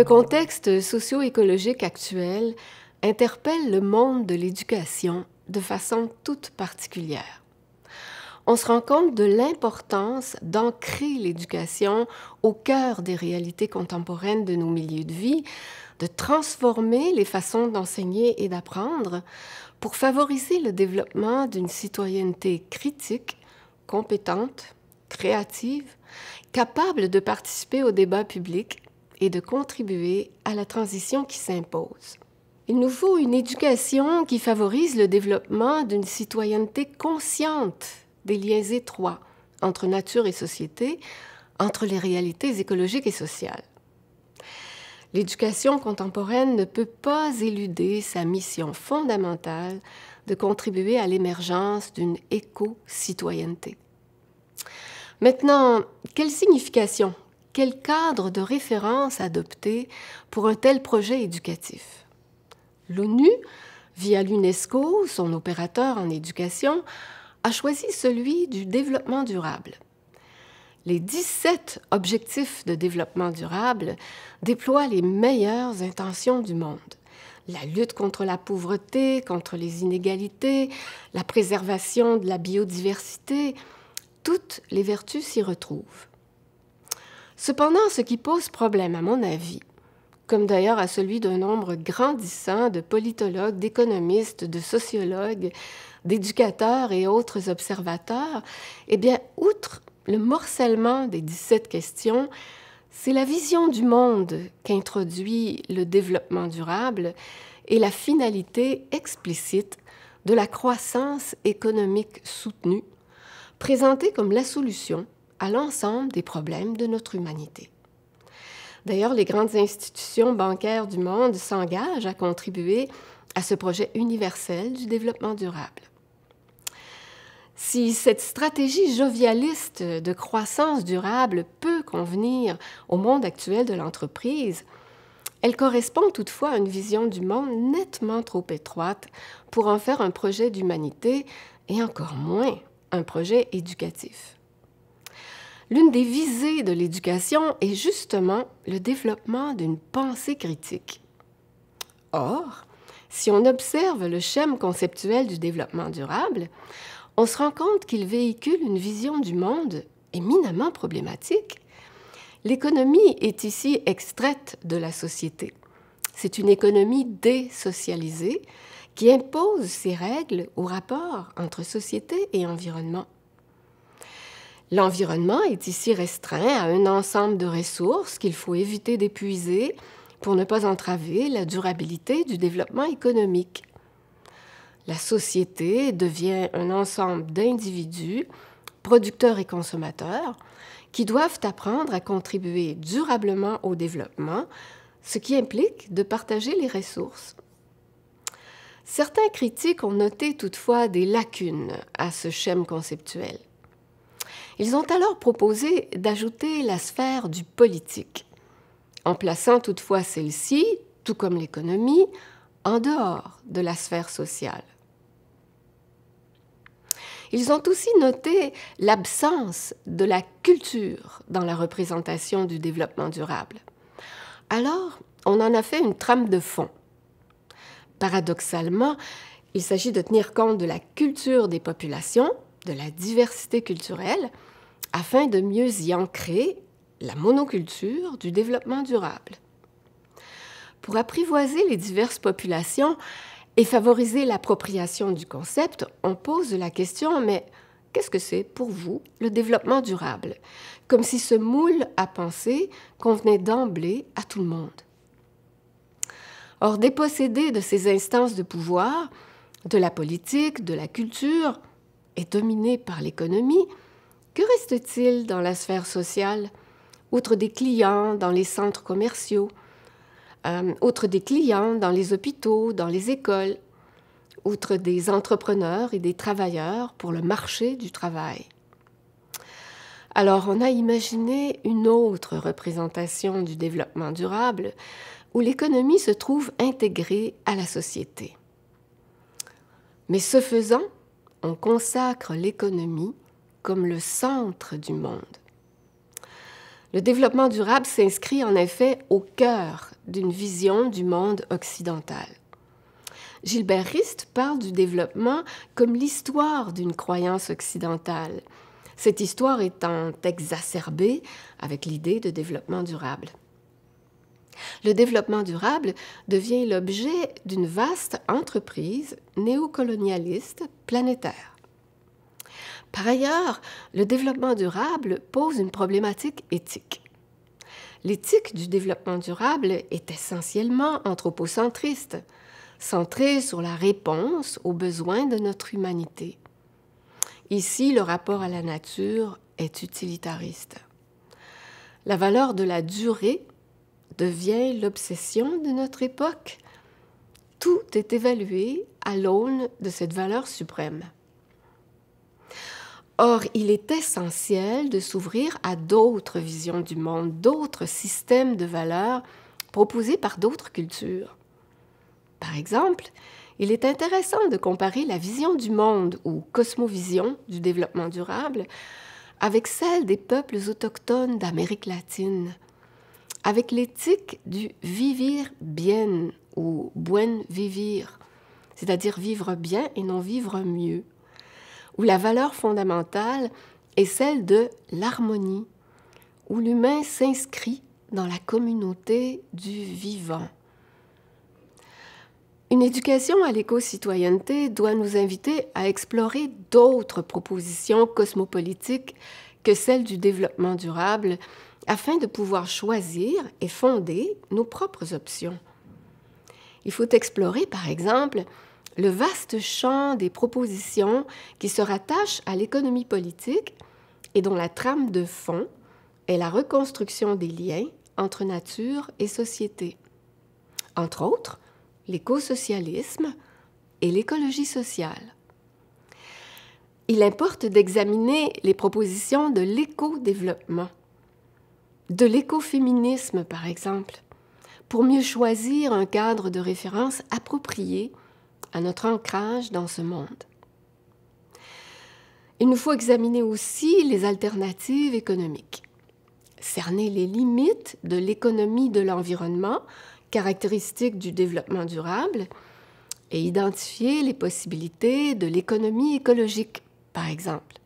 Le contexte socio-écologique actuel interpelle le monde de l'éducation de façon toute particulière. On se rend compte de l'importance d'ancrer l'éducation au cœur des réalités contemporaines de nos milieux de vie, de transformer les façons d'enseigner et d'apprendre pour favoriser le développement d'une citoyenneté critique, compétente, créative, capable de participer au débat public et de contribuer à la transition qui s'impose. Il nous faut une éducation qui favorise le développement d'une citoyenneté consciente des liens étroits entre nature et société, entre les réalités écologiques et sociales. L'éducation contemporaine ne peut pas éluder sa mission fondamentale de contribuer à l'émergence d'une éco-citoyenneté. Maintenant, quelle signification quel cadre de référence adopter pour un tel projet éducatif L'ONU, via l'UNESCO, son opérateur en éducation, a choisi celui du développement durable. Les 17 objectifs de développement durable déploient les meilleures intentions du monde. La lutte contre la pauvreté, contre les inégalités, la préservation de la biodiversité, toutes les vertus s'y retrouvent. Cependant, ce qui pose problème, à mon avis, comme d'ailleurs à celui d'un nombre grandissant de politologues, d'économistes, de sociologues, d'éducateurs et autres observateurs, eh bien, outre le morcellement des 17 questions, c'est la vision du monde qu'introduit le développement durable et la finalité explicite de la croissance économique soutenue, présentée comme la solution à l'ensemble des problèmes de notre humanité. D'ailleurs, les grandes institutions bancaires du monde s'engagent à contribuer à ce projet universel du développement durable. Si cette stratégie jovialiste de croissance durable peut convenir au monde actuel de l'entreprise, elle correspond toutefois à une vision du monde nettement trop étroite pour en faire un projet d'humanité et encore moins un projet éducatif. L'une des visées de l'éducation est justement le développement d'une pensée critique. Or, si on observe le schème conceptuel du développement durable, on se rend compte qu'il véhicule une vision du monde éminemment problématique. L'économie est ici extraite de la société. C'est une économie désocialisée qui impose ses règles au rapport entre société et environnement. L'environnement est ici restreint à un ensemble de ressources qu'il faut éviter d'épuiser pour ne pas entraver la durabilité du développement économique. La société devient un ensemble d'individus, producteurs et consommateurs, qui doivent apprendre à contribuer durablement au développement, ce qui implique de partager les ressources. Certains critiques ont noté toutefois des lacunes à ce schème conceptuel. Ils ont alors proposé d'ajouter la sphère du politique, en plaçant toutefois celle-ci, tout comme l'économie, en dehors de la sphère sociale. Ils ont aussi noté l'absence de la culture dans la représentation du développement durable. Alors, on en a fait une trame de fond. Paradoxalement, il s'agit de tenir compte de la culture des populations, de la diversité culturelle, afin de mieux y ancrer la monoculture du développement durable. Pour apprivoiser les diverses populations et favoriser l'appropriation du concept, on pose la question, mais qu'est-ce que c'est pour vous le développement durable Comme si ce moule à penser convenait d'emblée à tout le monde. Or, dépossédé de ces instances de pouvoir, de la politique, de la culture, et dominé par l'économie, que reste-t-il dans la sphère sociale, outre des clients dans les centres commerciaux, euh, outre des clients dans les hôpitaux, dans les écoles, outre des entrepreneurs et des travailleurs pour le marché du travail Alors on a imaginé une autre représentation du développement durable où l'économie se trouve intégrée à la société. Mais ce faisant, on consacre l'économie comme le centre du monde. Le développement durable s'inscrit en effet au cœur d'une vision du monde occidental. Gilbert Rist parle du développement comme l'histoire d'une croyance occidentale, cette histoire étant exacerbée avec l'idée de développement durable. Le développement durable devient l'objet d'une vaste entreprise néocolonialiste planétaire. Par ailleurs, le développement durable pose une problématique éthique. L'éthique du développement durable est essentiellement anthropocentriste, centrée sur la réponse aux besoins de notre humanité. Ici, le rapport à la nature est utilitariste. La valeur de la durée devient l'obsession de notre époque. Tout est évalué à l'aune de cette valeur suprême. Or, il est essentiel de s'ouvrir à d'autres visions du monde, d'autres systèmes de valeurs proposés par d'autres cultures. Par exemple, il est intéressant de comparer la vision du monde ou cosmovision du développement durable avec celle des peuples autochtones d'Amérique latine, avec l'éthique du vivir bien ou buen vivir, c'est-à-dire vivre bien et non vivre mieux où la valeur fondamentale est celle de l'harmonie, où l'humain s'inscrit dans la communauté du vivant. Une éducation à l'éco-citoyenneté doit nous inviter à explorer d'autres propositions cosmopolitiques que celles du développement durable afin de pouvoir choisir et fonder nos propres options. Il faut explorer, par exemple, le vaste champ des propositions qui se rattachent à l'économie politique et dont la trame de fond est la reconstruction des liens entre nature et société. Entre autres, l'écosocialisme et l'écologie sociale. Il importe d'examiner les propositions de l'éco-développement, de l'écoféminisme par exemple, pour mieux choisir un cadre de référence approprié à notre ancrage dans ce monde. Il nous faut examiner aussi les alternatives économiques, cerner les limites de l'économie de l'environnement, caractéristique du développement durable, et identifier les possibilités de l'économie écologique, par exemple.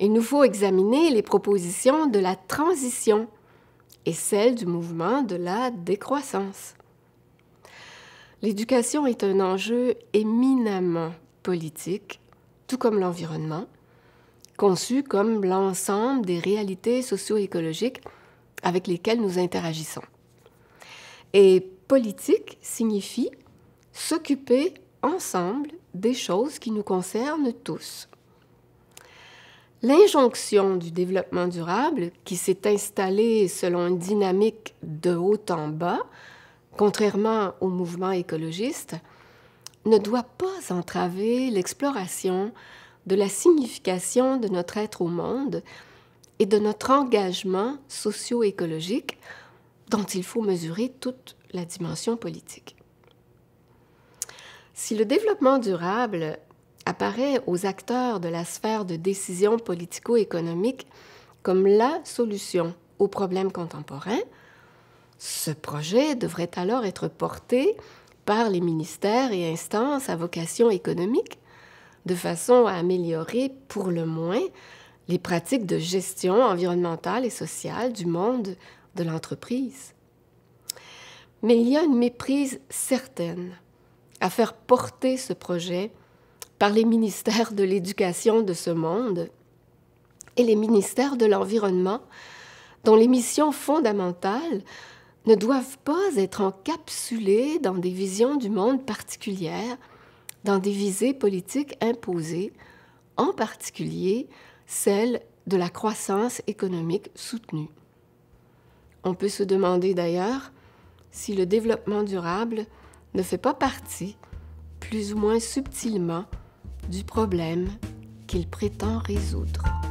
Il nous faut examiner les propositions de la transition et celles du mouvement de la décroissance. L'éducation est un enjeu éminemment politique, tout comme l'environnement, conçu comme l'ensemble des réalités socio-écologiques avec lesquelles nous interagissons. Et politique signifie s'occuper ensemble des choses qui nous concernent tous. L'injonction du développement durable, qui s'est installée selon une dynamique de haut en bas, contrairement au mouvement écologiste, ne doit pas entraver l'exploration de la signification de notre être au monde et de notre engagement socio-écologique dont il faut mesurer toute la dimension politique. Si le développement durable apparaît aux acteurs de la sphère de décision politico-économique comme la solution aux problèmes contemporains, ce projet devrait alors être porté par les ministères et instances à vocation économique, de façon à améliorer pour le moins les pratiques de gestion environnementale et sociale du monde de l'entreprise. Mais il y a une méprise certaine à faire porter ce projet par les ministères de l'éducation de ce monde et les ministères de l'environnement, dont les missions fondamentales ne doivent pas être encapsulés dans des visions du monde particulières, dans des visées politiques imposées, en particulier celle de la croissance économique soutenue. On peut se demander d'ailleurs si le développement durable ne fait pas partie, plus ou moins subtilement, du problème qu'il prétend résoudre.